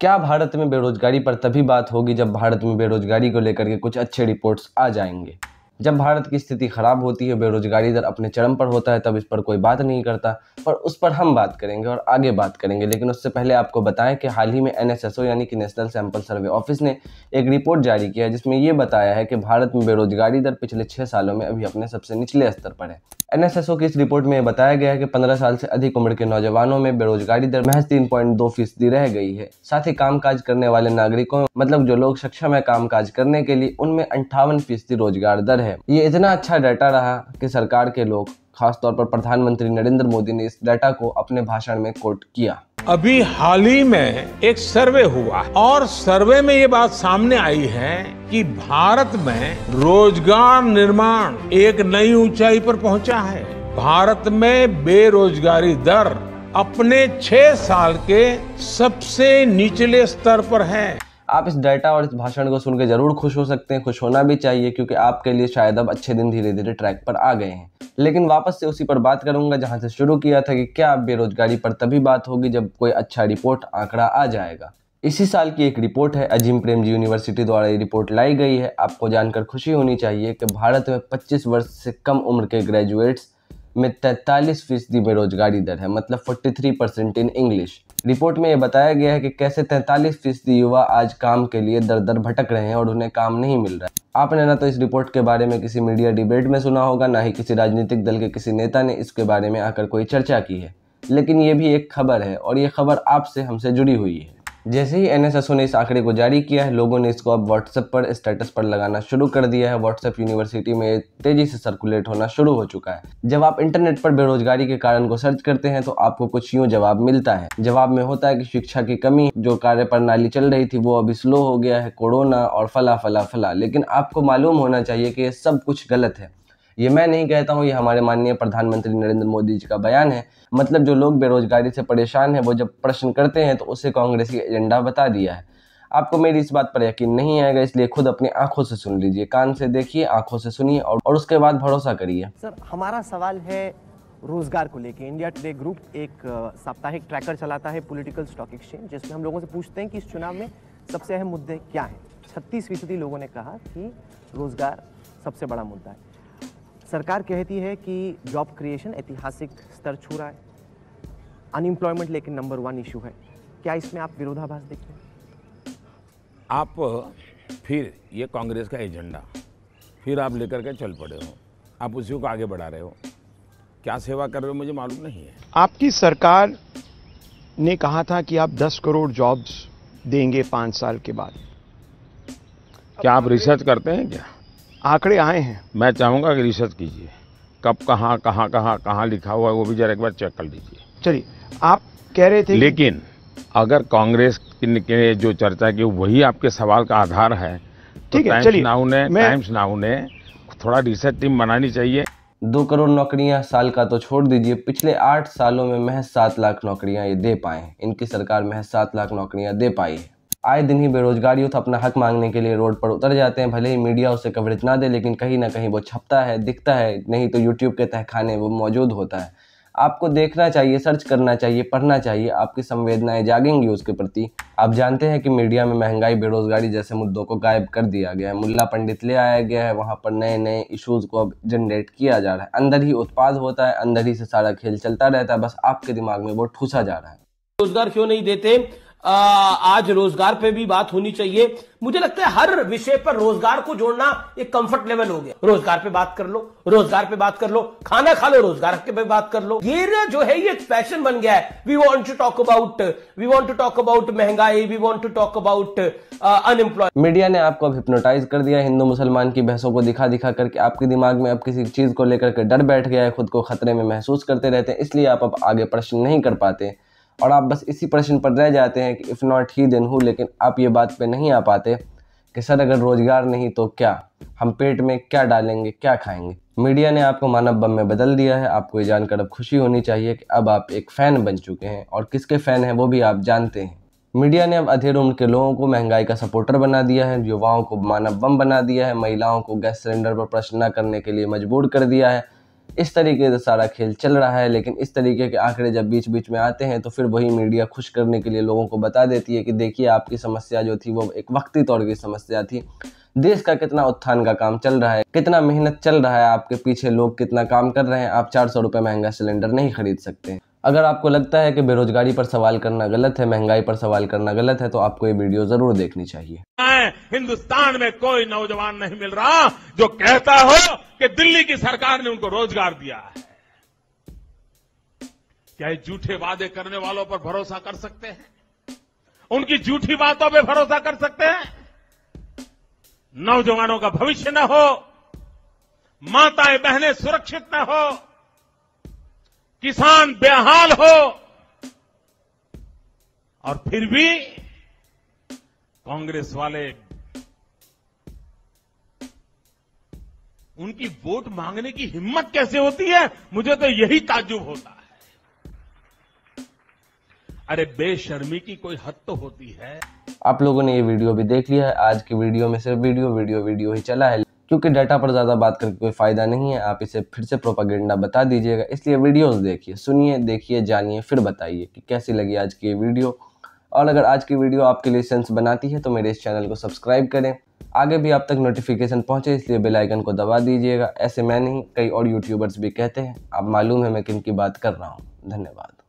क्या भारत में बेरोजगारी पर तभी बात होगी जब भारत में बेरोजगारी को लेकर के कुछ अच्छे रिपोर्ट्स आ जाएंगे जब भारत की स्थिति खराब होती है बेरोजगारी दर अपने चरम पर होता है तब इस पर कोई बात नहीं करता पर उस पर हम बात करेंगे और आगे बात करेंगे लेकिन उससे पहले आपको बताएं कि हाल ही में एन यानी कि नेशनल सैंपल सर्वे ऑफिस ने एक रिपोर्ट जारी किया जिसमें ये बताया है कि भारत में बेरोजगारी दर पिछले छः सालों में अभी अपने सबसे निचले स्तर पर है एनएसएसओ की इस रिपोर्ट में बताया गया है कि 15 साल से अधिक उम्र के नौजवानों में बेरोजगारी दर महज तीन पॉइंट दो फीसदी रह गई है साथ ही कामकाज करने वाले नागरिकों मतलब जो लोग सक्षम है कामकाज करने के लिए उनमें अंठावन फीसदी रोजगार दर है ये इतना अच्छा डाटा रहा कि सरकार के लोग खासतौर पर प्रधानमंत्री नरेंद्र मोदी ने इस डाटा को अपने भाषण में कोट किया अभी हाल ही में एक सर्वे हुआ और सर्वे में ये बात सामने आई है कि भारत में रोजगार निर्माण एक नई ऊंचाई पर पहुंचा है भारत में बेरोजगारी दर अपने छह साल के सबसे निचले स्तर पर है आप इस डाटा और इस भाषण को सुनकर ज़रूर खुश हो सकते हैं खुश होना भी चाहिए क्योंकि आपके लिए शायद अब अच्छे दिन धीरे धीरे ट्रैक पर आ गए हैं लेकिन वापस से उसी पर बात करूंगा जहां से शुरू किया था कि क्या बेरोजगारी पर तभी बात होगी जब कोई अच्छा रिपोर्ट आंकड़ा आ जाएगा इसी साल की एक रिपोर्ट है अजीम प्रेम जी यूनिवर्सिटी द्वारा ये रिपोर्ट लाई गई है आपको जानकर खुशी होनी चाहिए कि भारत में 25 वर्ष से कम उम्र के ग्रेजुएट्स में तैंतालीस फीसदी बेरोजगारी दर है मतलब 43 परसेंट इन इंग्लिश रिपोर्ट में ये बताया गया है कि कैसे तैंतालीस फीसदी युवा आज काम के लिए दर दर भटक रहे हैं और उन्हें काम नहीं मिल रहा है आपने ना तो इस रिपोर्ट के बारे में किसी मीडिया डिबेट में सुना होगा ना ही किसी राजनीतिक दल के किसी नेता ने इसके बारे में आकर कोई चर्चा की है लेकिन ये भी एक खबर है और ये खबर आपसे हमसे जुड़ी हुई है जैसे ही एन ने इस आंकड़े को जारी किया है लोगों ने इसको अब व्हाट्सएप पर स्टेटस पर लगाना शुरू कर दिया है व्हाट्सएप यूनिवर्सिटी में तेजी से सर्कुलेट होना शुरू हो चुका है जब आप इंटरनेट पर बेरोजगारी के कारण को सर्च करते हैं तो आपको कुछ यूँ जवाब मिलता है जवाब में होता है कि शिक्षा की कमी जो कार्य प्रणाली चल रही थी वो अभी स्लो हो गया है कोरोना और फला फला फला लेकिन आपको मालूम होना चाहिए कि ये सब कुछ गलत है ये मैं नहीं कहता हूँ ये हमारे माननीय प्रधानमंत्री नरेंद्र मोदी जी का बयान है मतलब जो लोग बेरोजगारी से परेशान हैं वो जब प्रश्न करते हैं तो उसे कांग्रेस की एजेंडा बता दिया है आपको मेरी इस बात पर यकीन नहीं आएगा इसलिए खुद अपनी आंखों से सुन लीजिए कान से देखिए आंखों से सुनिए और, और उसके बाद भरोसा करिए सर हमारा सवाल है रोजगार को लेकर इंडिया टुडे ग्रुप एक साप्ताहिक ट्रैकर चलाता है पॉलिटिकल स्टॉक एक्सचेंज जिसमें हम लोगों से पूछते हैं कि इस चुनाव में सबसे अहम मुद्दे क्या हैं छत्तीस फीसदी लोगों ने कहा कि रोजगार सबसे बड़ा मुद्दा है सरकार कहती है कि जॉब क्रिएशन ऐतिहासिक स्तर छू रहा है अनएम्प्लॉयमेंट लेकिन नंबर वन इशू है क्या इसमें आप विरोधाभास देखते हैं आप फिर ये कांग्रेस का एजेंडा फिर आप लेकर के चल पड़े हो आप उसी को आगे बढ़ा रहे हो क्या सेवा कर रहे हो मुझे मालूम नहीं है आपकी सरकार ने कहा था कि आप 10 करोड़ जॉब्स देंगे पाँच साल के बाद क्या आप रिसर्च करते हैं क्या आंकड़े आए हैं मैं चाहूँगा कि रिसर्च कीजिए कब कहाँ कहाँ कहाँ कहाँ लिखा हुआ है वो भी जरा एक बार चेक कर लीजिए चलिए आप कह रहे थे लेकिन अगर कांग्रेस के जो चर्चा की वही आपके सवाल का आधार है तो ठीक तो है चलिए नाउ टाइम्स ना उन्हें थोड़ा रिसर्च टीम बनानी चाहिए दो करोड़ नौकरियां साल का तो छोड़ दीजिए पिछले आठ सालों में महज सात लाख नौकरियां ये दे पाए इनकी सरकार महज सात लाख नौकरियां दे पाई है आए दिन ही बेरोजगार यूथ तो अपना हक मांगने के लिए रोड पर उतर जाते हैं भले ही मीडिया उसे कवरेज ना दे लेकिन कहीं ना कहीं वो छपता है दिखता है नहीं तो यूट्यूब के तहखाने वो मौजूद होता है आपको देखना चाहिए सर्च करना चाहिए पढ़ना चाहिए आपकी संवेदनाएं जागेंगी उसके प्रति आप जानते हैं कि मीडिया में महंगाई बेरोजगारी जैसे मुद्दों को गायब कर दिया गया है मुल्ला पंडित ले आया गया है वहाँ पर नए नए इश्यूज़ को अब जनरेट किया जा रहा है अंदर ही उत्पाद होता है अंदर ही से सारा खेल चलता रहता है बस आपके दिमाग में वो ठूसा जा रहा है रोजगार क्यों नहीं देते आज रोजगार पे भी बात होनी चाहिए मुझे लगता है हर विषय पर रोजगार को जोड़ना एक कंफर्ट लेवल हो गया रोजगार पे बात कर लो रोजगार पे बात कर लो खाना खा लो रोजगार के पे बात कर लो ये ना जो है ये फैशन बन गया है we want to talk about we want to talk about महंगाई we want to talk about unemploy media ने आपको अब हिप्नोटाइज कर दिया हिंदू मुसलमान की बहसों को दिखा दिखा करके आपके दिमाग में अब किसी चीज को लेकर के डर बैठ गया है खुद को खतरे में महसूस करते रहते हैं इसलिए आप अब आगे प्रश्न नहीं कर पाते और आप बस इसी प्रश्न पर रह जाते हैं कि इफ़ नॉट ही देन हूँ लेकिन आप ये बात पे नहीं आ पाते कि सर अगर रोज़गार नहीं तो क्या हम पेट में क्या डालेंगे क्या खाएंगे मीडिया ने आपको मानव बम में बदल दिया है आपको ये जानकर अब खुशी होनी चाहिए कि अब आप एक फ़ैन बन चुके हैं और किसके फ़ैन हैं वो भी आप जानते हैं मीडिया ने अब अधेर उम्र के लोगों को महंगाई का सपोर्टर बना दिया है युवाओं को मानव बम बना दिया है महिलाओं को गैस सिलेंडर पर प्रश्न न करने के लिए मजबूर कर दिया है इस तरीके से सारा खेल चल रहा है लेकिन इस तरीके के आंकड़े जब बीच बीच में आते हैं तो फिर वही मीडिया खुश करने के लिए लोगों को बता देती है कि देखिए आपकी समस्या जो थी वो एक वक्ती तौर की समस्या थी देश का कितना उत्थान का काम चल रहा है कितना मेहनत चल रहा है आपके पीछे लोग कितना काम कर रहे हैं आप चार सौ रुपये महंगा सिलेंडर नहीं खरीद सकते अगर आपको लगता है कि बेरोजगारी पर सवाल करना गलत है महंगाई पर सवाल करना गलत है तो आपको ये वीडियो जरूर देखनी चाहिए हिंदुस्तान में कोई नौजवान नहीं मिल रहा जो कहता हो कि दिल्ली की सरकार ने उनको रोजगार दिया है क्या झूठे वादे करने वालों पर भरोसा कर सकते हैं उनकी झूठी बातों पर भरोसा कर सकते हैं नौजवानों का भविष्य न हो माताएं बहनें सुरक्षित न हो किसान बेहाल हो और फिर भी कांग्रेस वाले उनकी वोट मांगने की हिम्मत कैसे होती है मुझे तो यही ताजुब होता है अरे बेशर्मी की कोई हद तो होती है आप लोगों ने ये वीडियो भी देख लिया है आज की वीडियो में सिर्फ वीडियो वीडियो वीडियो ही चला है क्योंकि डाटा पर ज़्यादा बात करके कोई फ़ायदा नहीं है आप इसे फिर से प्रोपागेंडा बता दीजिएगा इसलिए वीडियोस देखिए सुनिए देखिए जानिए फिर बताइए कि कैसी लगी आज की ये वीडियो और अगर आज की वीडियो आपके लिए सेंस बनाती है तो मेरे इस चैनल को सब्सक्राइब करें आगे भी आप तक नोटिफिकेशन पहुंचे इसलिए बेल आइकन को दबा दीजिएगा ऐसे मैं नहीं कई और यूट्यूबर्स भी कहते हैं आप मालूम है मैं किन की बात कर रहा हूँ धन्यवाद